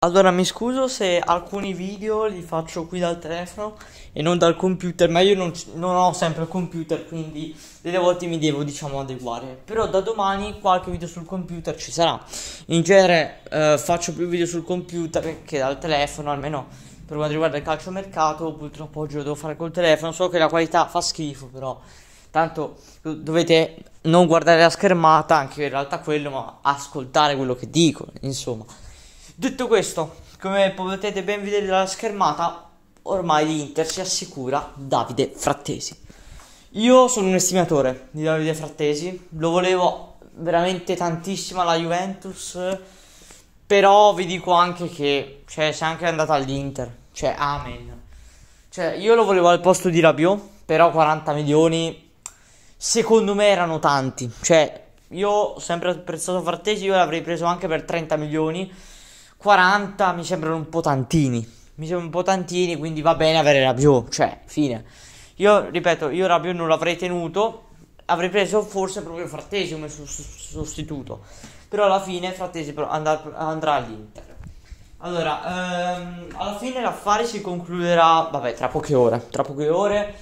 Allora mi scuso se alcuni video li faccio qui dal telefono e non dal computer, ma io non, non, ho sempre il computer, quindi delle volte mi devo diciamo adeguare. Però da domani qualche video sul computer ci sarà. In genere eh, faccio più video sul computer che dal telefono, almeno per quanto riguarda il calciomercato, purtroppo oggi lo devo fare col telefono, so che la qualità fa schifo, però tanto dovete non guardare la schermata, anche in realtà quello, ma ascoltare quello che dico, insomma. Detto questo, come potete ben vedere dalla schermata, ormai l'Inter si assicura Davide Frattesi. Io sono un estimatore di Davide Frattesi, lo volevo veramente tantissimo alla Juventus, però vi dico anche che cioè, se è anche andata all'Inter, cioè amen. Cioè, io lo volevo al posto di Rabiot, però 40 milioni secondo me erano tanti. Cioè, io ho sempre apprezzato Frattesi, io l'avrei preso anche per 30 milioni 40 mi sembrano un po' tantini. Mi sembrano un po' tantini, quindi va bene avere Rabiot, cioè, fine. Io, ripeto, io Rabiot non l'avrei tenuto, avrei preso forse proprio Frattesi come sostituto. Però alla fine Frattesi andrà all'Inter. Allora, ehm, alla fine l'affare si concluderà, vabbè, tra poche ore, tra poche ore,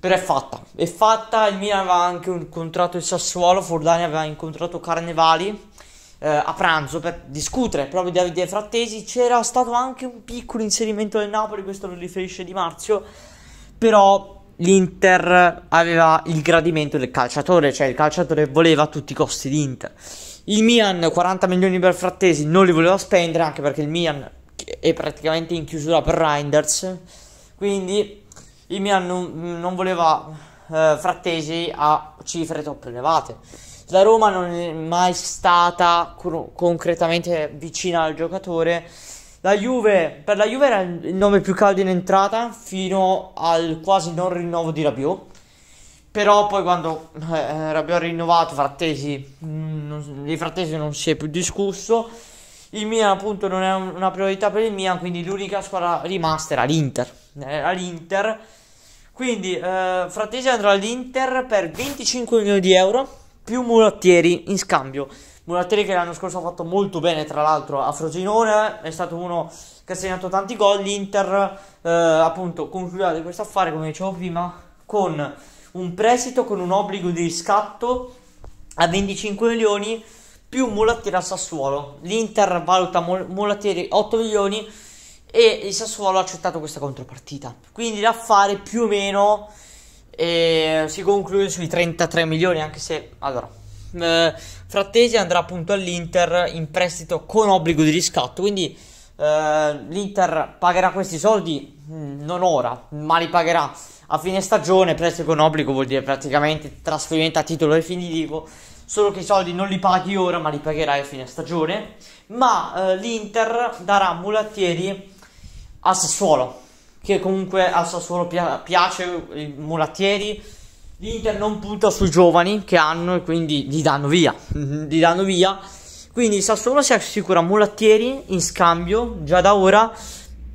però è fatta. È fatta, il Milan aveva anche incontrato il Sassuolo, Fordani aveva incontrato Carnevali eh, a pranzo per discutere proprio di Davide Frattesi, c'era stato anche un piccolo inserimento del Napoli, questo lo riferisce Di Marzio, però l'Inter aveva il gradimento del calciatore, cioè il calciatore voleva a tutti i costi l'Inter. Il Milan 40 milioni per Frattesi non li voleva spendere anche perché il Milan è praticamente in chiusura per Reinders, quindi il Milan non, non voleva eh, Frattesi a cifre troppo elevate la Roma non è mai stata cro- concretamente vicina al giocatore. La Juve, per la Juve era il nome più caldo in entrata fino al quasi non rinnovo di Rabiot. Però poi quando eh, Rabiot ha rinnovato, Frattesi, mm, non, di Frattesi non si è più discusso. Il Milan appunto non è un, una priorità per il Milan, quindi l'unica squadra rimasta era l'Inter. Era l'Inter. Quindi eh, Frattesi andrà all'Inter per 25 milioni di euro più mulattieri in scambio. Mulattieri che l'anno scorso ha fatto molto bene, tra l'altro, a Frosinone, eh. è stato uno che ha segnato tanti gol. L'Inter, eh, appunto, concluderà questo affare, come dicevo prima, con un prestito con un obbligo di riscatto a 25 milioni più Mulattieri al Sassuolo. L'Inter valuta Mulattieri 8 milioni e il Sassuolo ha accettato questa contropartita. Quindi l'affare più o meno e si conclude sui 33 milioni anche se allora eh, Frattesi andrà appunto all'Inter in prestito con obbligo di riscatto quindi eh, l'Inter pagherà questi soldi mm, non ora ma li pagherà a fine stagione prestito con obbligo vuol dire praticamente trasferimento a titolo definitivo solo che i soldi non li paghi ora ma li pagherai a fine stagione ma eh, l'Inter darà Mulattieri a Sassuolo che comunque al Sassuolo pia- piace, i mulattieri. L'Inter non punta sui giovani che hanno e quindi li danno via. Mhm. li danno via. Quindi il Sassuolo si assicura mulattieri in scambio già da ora,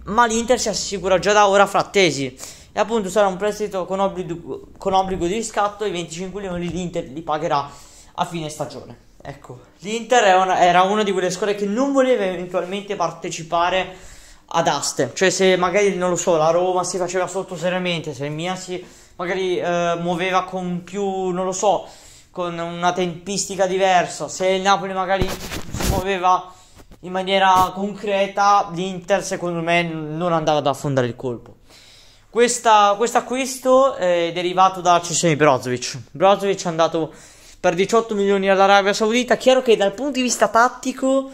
ma l'Inter si assicura già da ora frattesi. E appunto sarà un prestito con obbligo, con obbligo di riscatto i 25 milioni l'Inter li pagherà a fine stagione. Ecco, l'Inter una, era una di quelle squadre che non voleva eventualmente partecipare ad aste, cioè se magari non lo so, la Roma si faceva sotto seriamente, se il Milan si magari eh, muoveva con più, non lo so, con una tempistica diversa, se il Napoli magari si muoveva in maniera concreta, l'Inter secondo me non andava ad affondare il colpo. questo acquisto è derivato dalla cessione di Brozovic. Brozovic è andato per 18 milioni all'Arabia Saudita. Chiaro che dal punto di vista tattico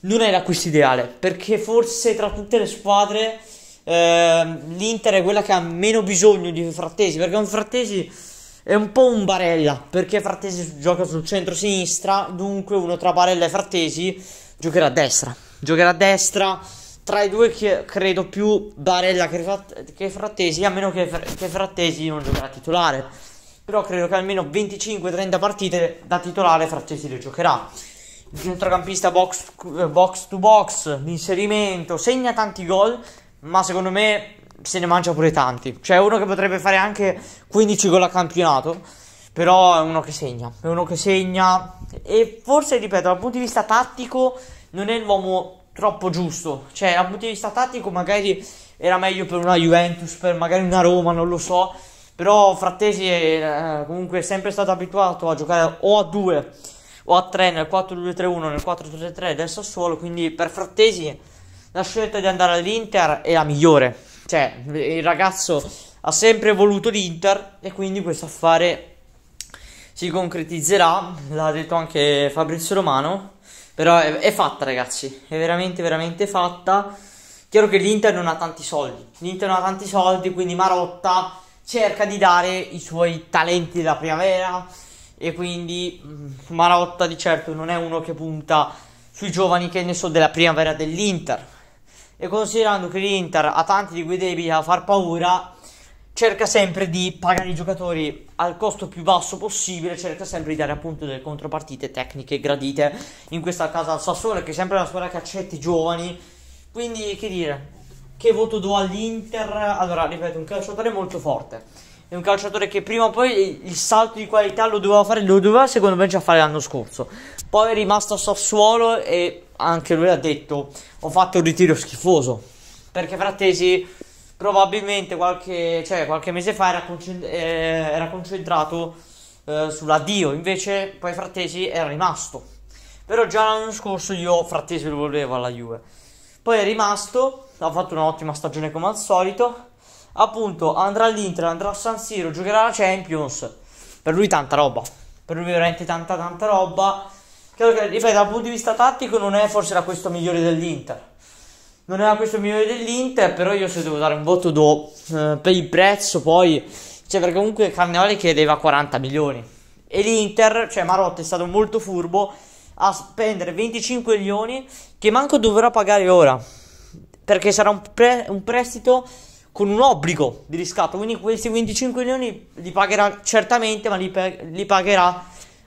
non è l'acquisto ideale perché forse tra tutte le squadre eh, l'Inter è quella che ha meno bisogno di Frattesi perché un Frattesi è un po' un Barella perché Frattesi gioca sul centro-sinistra dunque uno tra Barella e Frattesi giocherà a destra giocherà a destra tra i due credo più Barella che, Frattesi a meno che, Frattesi non giocherà titolare però credo che almeno 25-30 partite da titolare Frattesi le giocherà centrocampista box, box to box, di inserimento, segna tanti gol, ma secondo me se ne mangia pure tanti. Cioè, uno che potrebbe fare anche 15 gol a campionato, però è uno che segna, è uno che segna e forse, ripeto, dal punto di vista tattico non è l'uomo troppo giusto. Cioè, dal punto di vista tattico magari era meglio per una Juventus, per magari una Roma, non lo so. Però Frattesi è, eh, comunque sempre stato abituato a giocare o a due o a 3 nel 4-2-3-1 nel 4-3-3 del Sassuolo quindi per Frattesi la scelta di andare all'Inter è la migliore cioè il ragazzo ha sempre voluto l'Inter e quindi questo affare si concretizzerà l'ha detto anche Fabrizio Romano però è, è fatta ragazzi è veramente veramente fatta chiaro che l'Inter non ha tanti soldi l'Inter non ha tanti soldi quindi Marotta cerca di dare i suoi talenti della primavera e quindi mm, Marotta di certo non è uno che punta sui giovani che ne so della primavera dell'Inter e considerando che l'Inter ha tanti di quei debiti a far paura cerca sempre di pagare i giocatori al costo più basso possibile, cerca sempre di dare appunto delle contropartite tecniche gradite, in questa casa al Sassuolo che è sempre una squadra che accetta i giovani, quindi che dire, che voto do all'Inter? Allora ripeto, un calciatore molto forte, è un calciatore che prima o poi il salto di qualità lo doveva fare, lo doveva secondo me già fare l'anno scorso. Poi è rimasto a Sassuolo e anche lui ha detto ho fatto un ritiro schifoso. Perché Frattesi probabilmente qualche, cioè, qualche mese fa era, concent- eh, era concentrato eh, sull'addio, invece poi Frattesi era rimasto. Però già l'anno scorso io Frattesi lo volevo alla Juve. Poi è rimasto, ha fatto un'ottima stagione come al solito appunto andrà all'Inter, andrà a San Siro, giocherà la Champions. Per lui tanta roba, per lui veramente tanta tanta roba. Credo che, ripeto, dal punto di vista tattico non è forse la questo migliore dell'Inter. Non è la questo migliore dell'Inter, però io se devo dare un voto do eh, per il prezzo, poi cioè perché comunque Carnevale chiedeva 40 milioni e l'Inter, cioè Marotta è stato molto furbo a spendere 25 milioni che manco dovrà pagare ora perché sarà un, pre- un prestito con un obbligo di riscatto. Quindi questi 25 milioni li pagherà certamente, ma li, li pagherà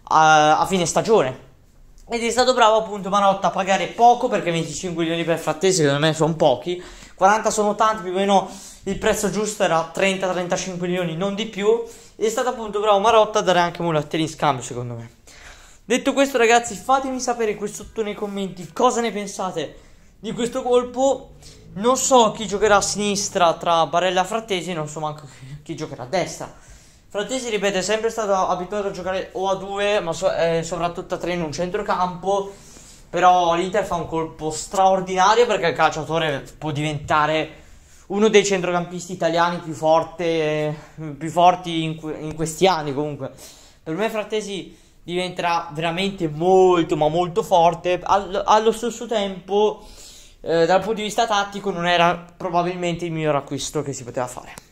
a-, eh, a fine stagione. Ed è stato bravo appunto Marotta a pagare poco perché 25 milioni per Frattesi secondo me sono pochi, 40 sono tanti, più o meno il prezzo giusto era 30-35 milioni, non di più. Ed è stato appunto bravo Marotta a dare anche Mulattieri in scambio secondo me. Detto questo ragazzi fatemi sapere qui sotto nei commenti cosa ne pensate di questo colpo non so chi giocherà a sinistra tra Barella e Frattesi, non so manco chi giocherà a destra. Frattesi, ripeto, è sempre stato abituato a giocare o a due, ma so- eh, soprattutto a tre in un centrocampo. Però l'Inter fa un colpo straordinario perché il calciatore può diventare uno dei centrocampisti italiani più, forte, più forti in, in questi anni comunque. Per me Frattesi diventerà veramente molto ma molto forte. All- allo stesso tempo eh, dal punto di vista tattico non era probabilmente il miglior acquisto che si poteva fare.